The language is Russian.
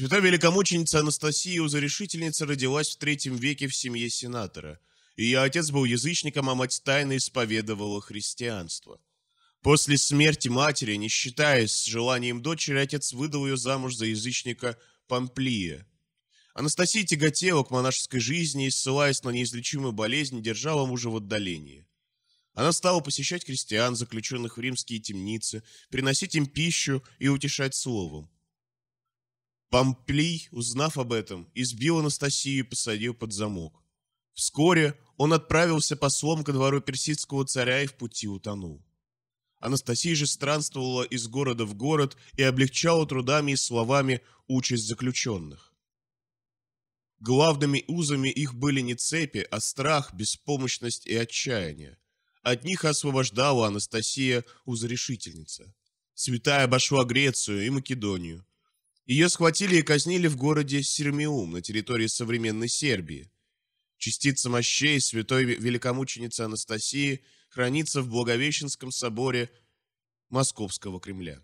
Святая великомученица Анастасия Узарешительница родилась в третьем веке в семье сенатора. Ее отец был язычником, а мать тайно исповедовала христианство. После смерти матери, не считаясь с желанием дочери, отец выдал ее замуж за язычника Памплия. Анастасия тяготела к монашеской жизни и, ссылаясь на неизлечимую болезнь, держала мужа в отдалении. Она стала посещать крестьян, заключенных в римские темницы, приносить им пищу и утешать словом. Помплий, узнав об этом, избил Анастасию и посадил под замок. Вскоре он отправился послом ко двору персидского царя и в пути утонул. Анастасия же странствовала из города в город и облегчала трудами и словами участь заключенных. Главными узами их были не цепи, а страх, беспомощность и отчаяние. От них освобождала Анастасия узорешительница. Святая обошла Грецию и Македонию. Ее схватили и казнили в городе Сермиум на территории современной Сербии. Частица мощей святой великомученицы Анастасии хранится в Благовещенском соборе Московского Кремля.